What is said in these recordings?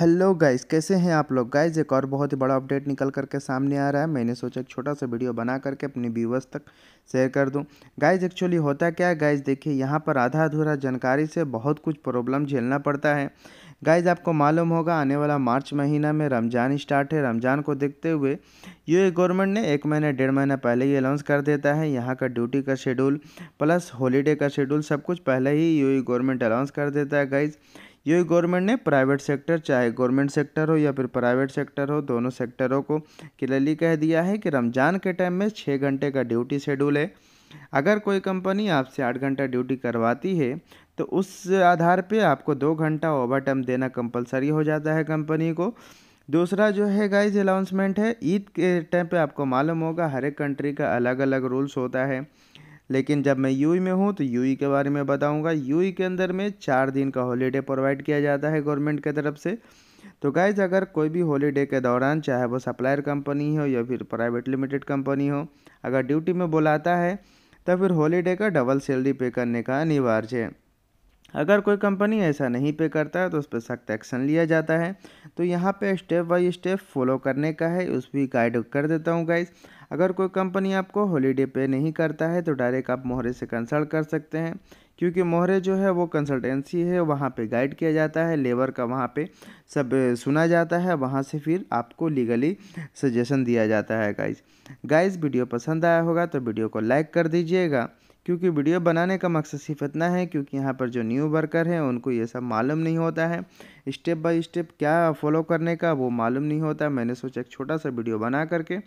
hello guys कैसे हैं आप लोग गाइस एक और बहुत ही बड़ा अपडेट निकल करके सामने आ रहा है मैंने सोचा एक छोटा सा वीडियो बना करके अपने व्यूवर्स तक शेयर कर दूं गाइस एक्चुअली होता क्या है गाइस देखिए यहाँ पर आधा अधूरा जानकारी से बहुत कुछ प्रॉब्लम झेलना पड़ता है गाइज आपको मालूम होगा आने वाला मार्च महीना में रमज़ान स्टार्ट है रमज़ान को देखते हुए यू गवर्नमेंट ने एक महीने डेढ़ महीना पहले ही अनाउंस कर देता है यहाँ का ड्यूटी का शेड्यूल प्लस हॉलीडे का शेड्यूल सब कुछ पहले ही यू गवर्नमेंट अनाउंस कर देता है गाइज़ ये गवर्नमेंट ने प्राइवेट सेक्टर चाहे गवर्नमेंट सेक्टर हो या फिर प्राइवेट सेक्टर हो दोनों सेक्टरों को क्लियरली कह दिया है कि रमज़ान के टाइम में छः घंटे का ड्यूटी शेड्यूल है अगर कोई कंपनी आपसे आठ घंटा ड्यूटी करवाती है तो उस आधार पे आपको दो घंटा ओवर टाइम देना कंपलसरी हो जाता है कंपनी को दूसरा जो है गाइज अलाउंसमेंट है ईद के टाइम पे आपको मालूम होगा हर एक कंट्री का अलग अलग रूल्स होता है लेकिन जब मैं यूई में हूँ तो यूई के बारे में बताऊँगा यू के अंदर में चार दिन का हॉलीडे प्रोवाइड किया जाता है गवर्नमेंट की तरफ से तो गाइज अगर कोई भी हॉलीडे के दौरान चाहे वो सप्लायर कंपनी हो या फिर प्राइवेट लिमिटेड कंपनी हो अगर ड्यूटी में बुलाता है तो फिर हॉलीडे का डबल सैलरी पे करने का अनिवार्य है अगर कोई कंपनी ऐसा नहीं पे करता है तो उस पर सख्त एक्शन लिया जाता है तो यहाँ पे स्टेप बाय स्टेप फॉलो करने का है उस भी गाइड कर देता हूँ गाइज अगर कोई कंपनी आपको हॉलीडे पे नहीं करता है तो डायरेक्ट आप मोहरे से कंसल्ट कर सकते हैं क्योंकि मोहरे जो है वो कंसल्टेंसी है वहाँ पे गाइड किया जाता है लेबर का वहाँ पे सब सुना जाता है वहाँ से फिर आपको लीगली सजेशन दिया जाता है गाइज गाइज वीडियो पसंद आया होगा तो वीडियो को लाइक कर दीजिएगा क्योंकि वीडियो बनाने का मकसद सिर्फ इतना है क्योंकि यहाँ पर जो न्यू वर्कर हैं उनको ये सब मालूम नहीं होता है स्टेप बाय स्टेप क्या फॉलो करने का वो मालूम नहीं होता मैंने सोचा एक छोटा सा वीडियो बना करके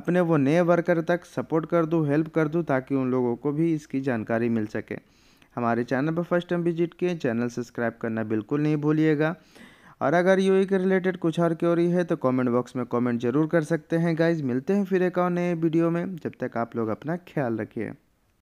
अपने वो नए वर्कर तक सपोर्ट कर दूँ हेल्प कर दूँ ताकि उन लोगों को भी इसकी जानकारी मिल सके हमारे चैनल पर फर्स्ट टाइम विजिट किए चैनल सब्सक्राइब करना बिल्कुल नहीं भूलिएगा और अगर यू के रिलेटेड कुछ और क्योरी है तो कमेंट बॉक्स में कमेंट जरूर कर सकते हैं गाइज मिलते हैं फिर एक और नए वीडियो में जब तक आप लोग अपना ख्याल रखिए